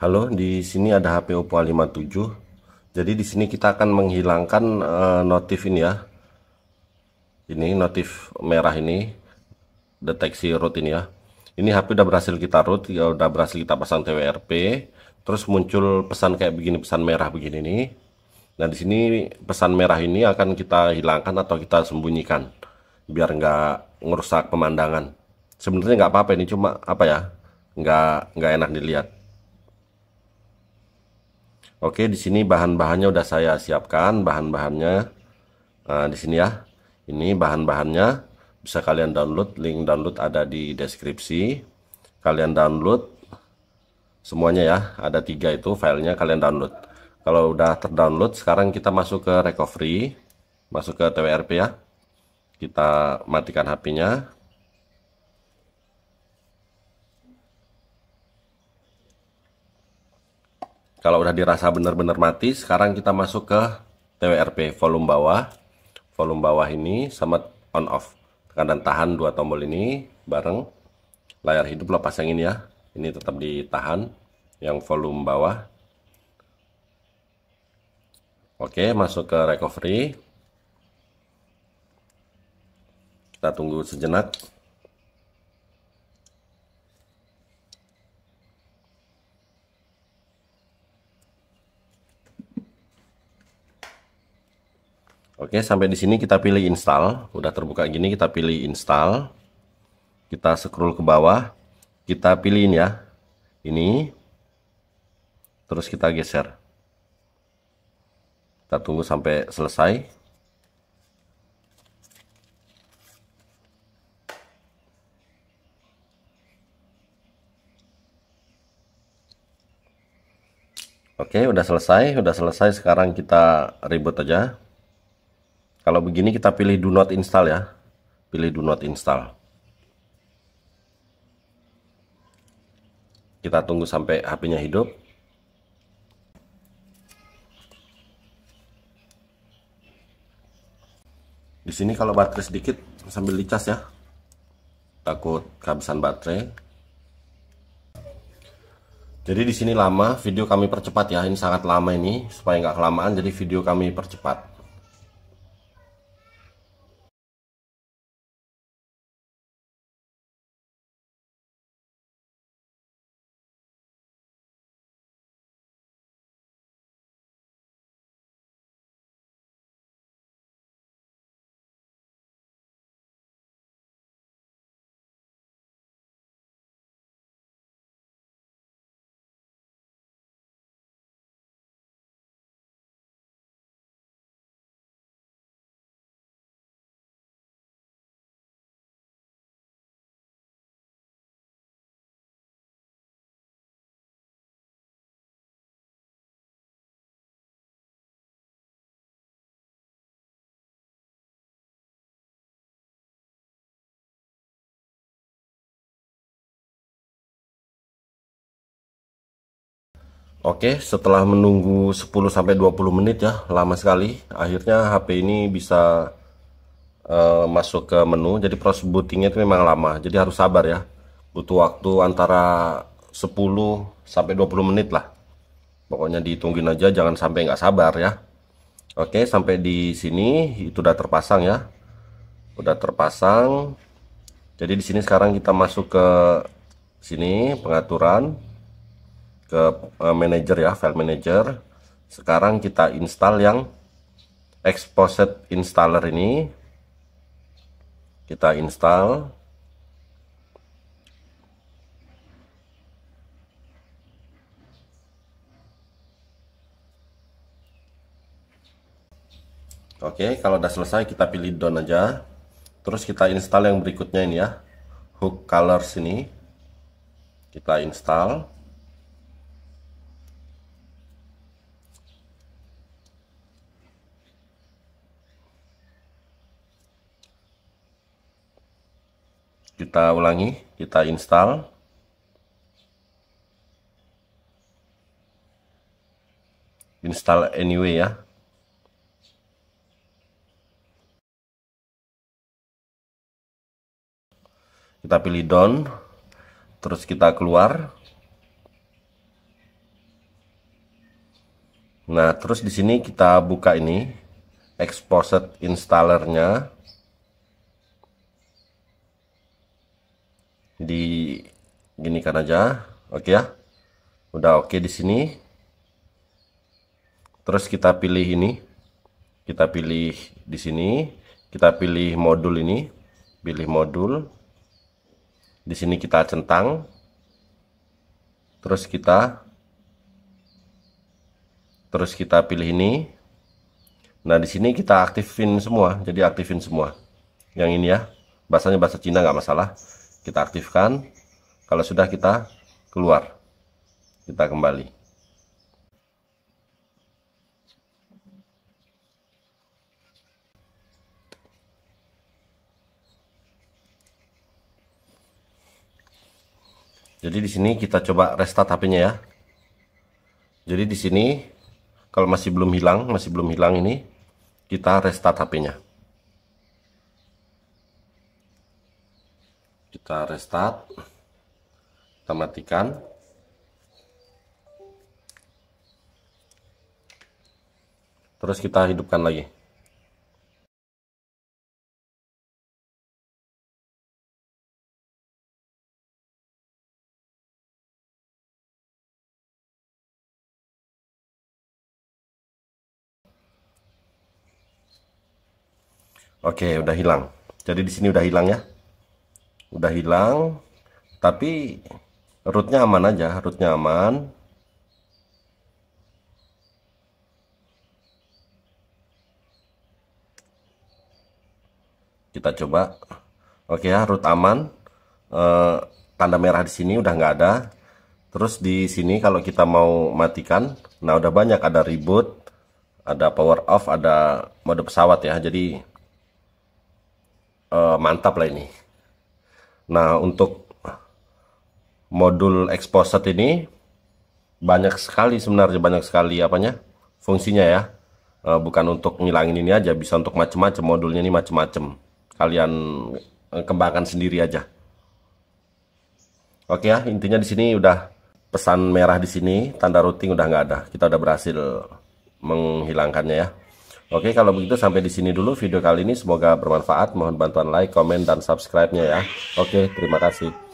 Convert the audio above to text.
Halo, di sini ada HP Oppo A57. Jadi di sini kita akan menghilangkan uh, notif ini ya. Ini notif merah ini deteksi root ini ya. Ini HP udah berhasil kita root, ya udah berhasil kita pasang TWRP, terus muncul pesan kayak begini, pesan merah begini nih. Nah, di sini pesan merah ini akan kita hilangkan atau kita sembunyikan biar nggak ngerusak pemandangan. Sebenarnya nggak apa-apa ini cuma apa ya? Nggak nggak enak dilihat. Oke, di sini bahan-bahannya udah saya siapkan, bahan-bahannya. Nah, di sini ya. Ini bahan-bahannya bisa kalian download, link download ada di deskripsi. Kalian download semuanya ya, ada tiga itu filenya kalian download. Kalau udah terdownload, sekarang kita masuk ke recovery, masuk ke TWRP ya. Kita matikan HP-nya, Kalau udah dirasa benar-benar mati, sekarang kita masuk ke TWRP volume bawah. Volume bawah ini sama on off. Tekan dan tahan dua tombol ini bareng. Layar hidup lo pasangin ya. Ini tetap ditahan yang volume bawah. Oke, masuk ke recovery. Kita tunggu sejenak. Oke, sampai di sini kita pilih install. Udah terbuka gini, kita pilih install. Kita scroll ke bawah. Kita pilihin ya. Ini. Terus kita geser. Kita tunggu sampai selesai. Oke, udah selesai. Udah selesai. Sekarang kita reboot aja. Kalau begini kita pilih do not install ya. Pilih do not install. Kita tunggu sampai HP-nya hidup. Di sini kalau baterai sedikit sambil dicas ya. Takut kehabisan baterai. Jadi di sini lama, video kami percepat ya. Ini sangat lama ini supaya nggak kelamaan. Jadi video kami percepat. Oke, setelah menunggu 10 20 menit ya, lama sekali, akhirnya HP ini bisa uh, masuk ke menu. Jadi proses bootingnya itu memang lama. Jadi harus sabar ya. Butuh waktu antara 10 20 menit lah. Pokoknya ditungguin aja jangan sampai nggak sabar ya. Oke, sampai di sini itu udah terpasang ya. Udah terpasang. Jadi di sini sekarang kita masuk ke sini pengaturan ke uh, manager ya file manager sekarang kita install yang exposed installer ini kita install Oke, kalau udah selesai kita pilih down aja. Terus kita install yang berikutnya ini ya. Hook colors ini. Kita install. kita ulangi kita install install anyway ya kita pilih down terus kita keluar nah terus di sini kita buka ini exposed installernya di gini kan aja oke okay ya udah oke okay di sini terus kita pilih ini kita pilih di sini kita pilih modul ini pilih modul di sini kita centang terus kita terus kita pilih ini nah di sini kita aktifin semua jadi aktifin semua yang ini ya bahasanya bahasa Cina nggak masalah kita aktifkan kalau sudah kita keluar kita kembali jadi di sini kita coba restart HP-nya ya jadi di sini kalau masih belum hilang masih belum hilang ini kita restart HP-nya kita restart kita matikan terus kita hidupkan lagi Oke, udah hilang. Jadi di sini udah hilang ya udah hilang tapi rootnya aman aja rootnya aman kita coba oke ya root aman e, tanda merah di sini udah nggak ada terus di sini kalau kita mau matikan nah udah banyak ada reboot ada power off ada mode pesawat ya jadi e, mantap lah ini Nah, untuk modul exposed ini banyak sekali sebenarnya banyak sekali apanya fungsinya ya e, bukan untuk ngilangin ini aja bisa untuk macem-macem modulnya ini macem-macem kalian eh, kembangkan sendiri aja oke ya intinya di sini udah pesan merah di sini tanda routing udah nggak ada kita udah berhasil menghilangkannya ya Oke, kalau begitu sampai di sini dulu video kali ini. Semoga bermanfaat. Mohon bantuan like, komen, dan subscribe-nya ya. Oke, terima kasih.